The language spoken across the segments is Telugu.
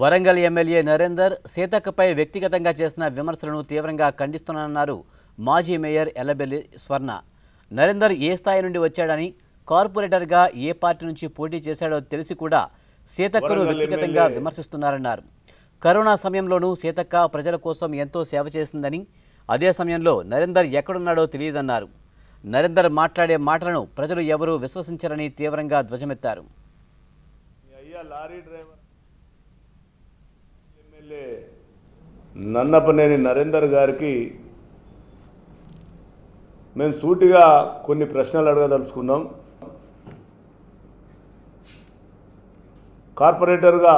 వరంగల్ ఎమ్మెల్యే నరేందర్ సీతక్కపై వ్యక్తిగతంగా చేసిన విమర్శలను తీవ్రంగా ఖండిస్తున్నానన్నారు మాజీ మేయర్ ఎల్లబెల్లి స్వర్ణ నరేందర్ ఏ స్థాయి నుండి వచ్చాడని కార్పొరేటర్గా ఏ పార్టీ నుంచి పోటీ చేశాడో తెలిసి కూడా సీతక్కను వ్యక్తిగతంగా విమర్శిస్తున్నారన్నారు కరోనా సమయంలోనూ సీతక్క ప్రజల కోసం ఎంతో సేవ చేసిందని అదే సమయంలో నరేందర్ ఎక్కడున్నాడో తెలియదన్నారు నరేందర్ మాట్లాడే మాటలను ప్రజలు ఎవరూ విశ్వసించరని తీవ్రంగా ధ్వజమెత్తారు lorry driver MLA Nannapaneni Narender గారికి మేము సూటిగా కొన్ని ప్రశ్నలు అడగదలుచుకున్నాం కార్పొరేటర్గా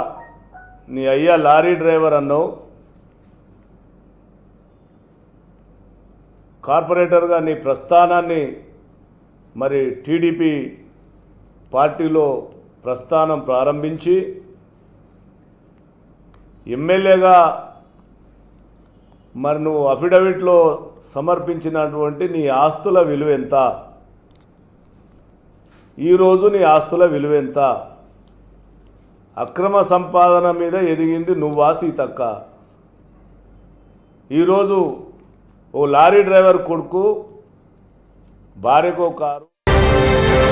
నీ అయ్యా లారీ డ్రైవర్ అన్నావు కార్పొరేటర్గా నీ ప్రస్థానాన్ని మరి టీడీపీ పార్టీలో ప్రస్థానం ప్రారంభించి ఎమ్మెల్యేగా మరి నువ్వు అఫిడవిట్లో సమర్పించినటువంటి నీ ఆస్తుల విలువ ఎంత ఈరోజు నీ ఆస్తుల విలువ ఎంత అక్రమ సంపాదన మీద ఎదిగింది నువ్వా సీతక్క ఈరోజు ఓ లారీ డ్రైవర్ కొడుకు భార్యకో కారు